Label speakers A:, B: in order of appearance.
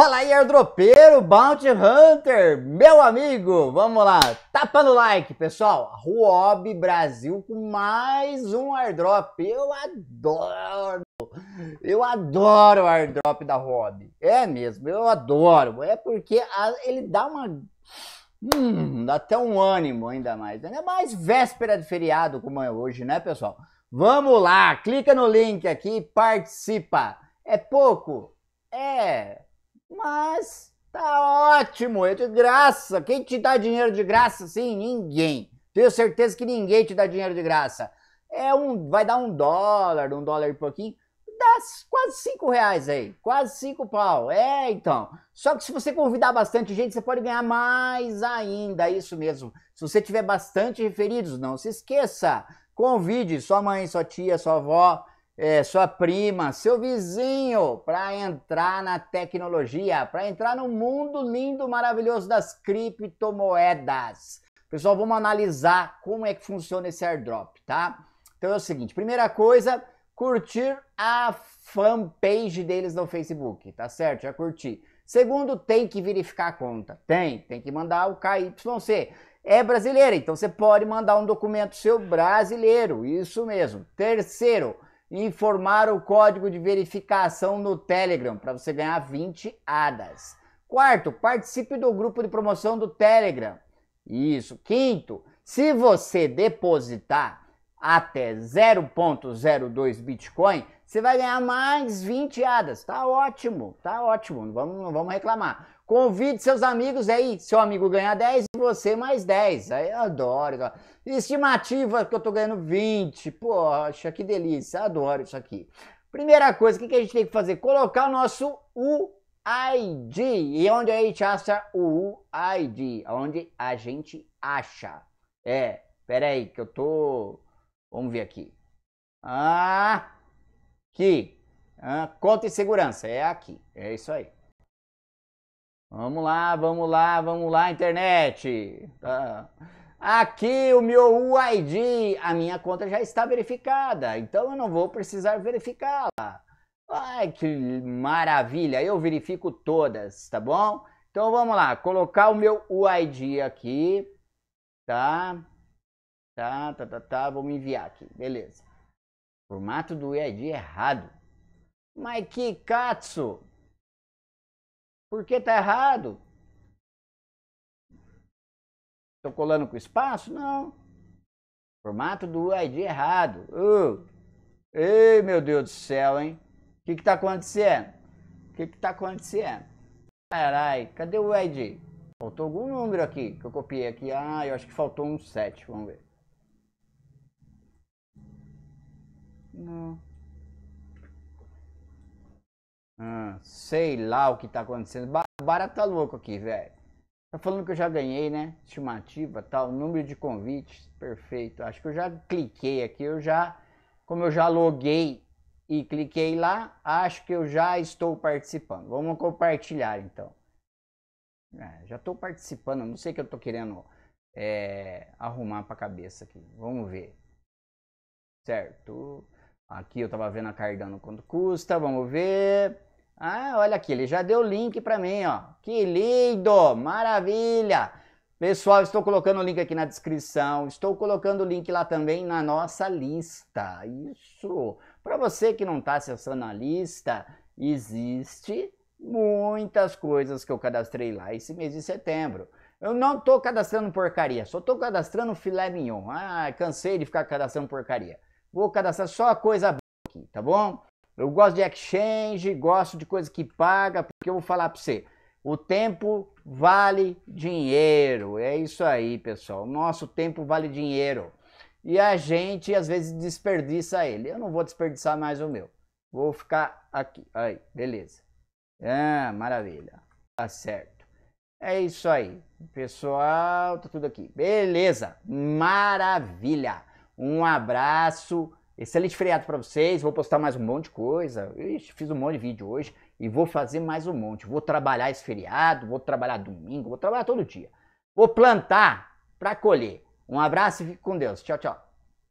A: Fala aí, airdropeiro, Bounty Hunter, meu amigo, vamos lá, tapa no like, pessoal, Ruob Brasil com mais um airdrop, eu adoro, eu adoro o airdrop da Ruob, é mesmo, eu adoro, é porque a, ele dá uma, hum, dá até um ânimo ainda mais, ainda mais véspera de feriado como é hoje, né pessoal? Vamos lá, clica no link aqui e participa, é pouco? É... Mas tá ótimo, é de graça. Quem te dá dinheiro de graça? Sim, ninguém. Tenho certeza que ninguém te dá dinheiro de graça. É um, vai dar um dólar, um dólar e pouquinho, dá quase cinco reais aí, quase cinco pau. É, então. Só que se você convidar bastante gente, você pode ganhar mais ainda, é isso mesmo. Se você tiver bastante referidos, não se esqueça. Convide sua mãe, sua tia, sua avó, é, sua prima, seu vizinho, para entrar na tecnologia, para entrar no mundo lindo, maravilhoso das criptomoedas. Pessoal, vamos analisar como é que funciona esse airdrop, tá? Então é o seguinte, primeira coisa, curtir a fanpage deles no Facebook, tá certo? Já curti. Segundo, tem que verificar a conta. Tem, tem que mandar o KYC é brasileiro, então você pode mandar um documento seu brasileiro, isso mesmo. Terceiro, informar o código de verificação no Telegram para você ganhar 20 ADAS. Quarto, participe do grupo de promoção do Telegram. Isso. Quinto, se você depositar até 0.02 Bitcoin, você vai ganhar mais 20 hadas. Tá ótimo, tá ótimo, não vamos, não vamos reclamar. Convide seus amigos aí, seu amigo ganha 10 e você mais 10. Aí eu adoro. Estimativa que eu tô ganhando 20. Poxa, que delícia, adoro isso aqui. Primeira coisa, o que, que a gente tem que fazer? Colocar o nosso UID. E onde a gente acha o UID? Onde a gente acha. É, peraí que eu tô Vamos ver aqui. Ah, aqui. Ah, conta e segurança. É aqui. É isso aí. Vamos lá, vamos lá, vamos lá, internet. Ah, aqui o meu UID, a minha conta já está verificada, então eu não vou precisar verificá-la. Ai, que maravilha, eu verifico todas, tá bom? Então vamos lá, colocar o meu UID aqui, tá? Tá, tá, tá, tá, vamos enviar aqui, beleza. Formato do EID é errado. Mas que katsu! Por que tá errado? Tô colando com espaço? Não. Formato do ID é errado. Uh. Ei, meu Deus do céu, hein? O que que tá acontecendo? O que que tá acontecendo? Carai, cadê o ID Faltou algum número aqui que eu copiei aqui. Ah, eu acho que faltou um 7. Vamos ver. Não. Ah, sei lá o que tá acontecendo. Bara tá louco aqui, velho. Tá falando que eu já ganhei, né? Estimativa, tal, número de convites, perfeito. Acho que eu já cliquei aqui, eu já, como eu já loguei e cliquei lá, acho que eu já estou participando. Vamos compartilhar, então. É, já estou participando, não sei o que eu estou querendo é, arrumar para a cabeça aqui. Vamos ver. Certo. Aqui eu tava vendo a Cardano quanto custa, vamos ver. Ah, olha aqui, ele já deu o link para mim, ó. Que lindo, maravilha. Pessoal, estou colocando o link aqui na descrição, estou colocando o link lá também na nossa lista. Isso. Para você que não está acessando a lista, existe muitas coisas que eu cadastrei lá esse mês de setembro. Eu não tô cadastrando porcaria, só tô cadastrando filé mignon. Ah, cansei de ficar cadastrando porcaria. Vou cadastrar só a coisa aqui, tá bom? Eu gosto de exchange, gosto de coisa que paga, porque eu vou falar para você. O tempo vale dinheiro. É isso aí, pessoal. Nosso tempo vale dinheiro. E a gente às vezes desperdiça ele. Eu não vou desperdiçar mais o meu. Vou ficar aqui. Aí, beleza. Ah, maravilha. Tá certo. É isso aí, pessoal. Tá tudo aqui. Beleza. Maravilha. Um abraço. Excelente feriado para vocês. Vou postar mais um monte de coisa. Ixi, fiz um monte de vídeo hoje e vou fazer mais um monte. Vou trabalhar esse feriado, vou trabalhar domingo, vou trabalhar todo dia. Vou plantar para colher. Um abraço e fique com Deus. Tchau, tchau.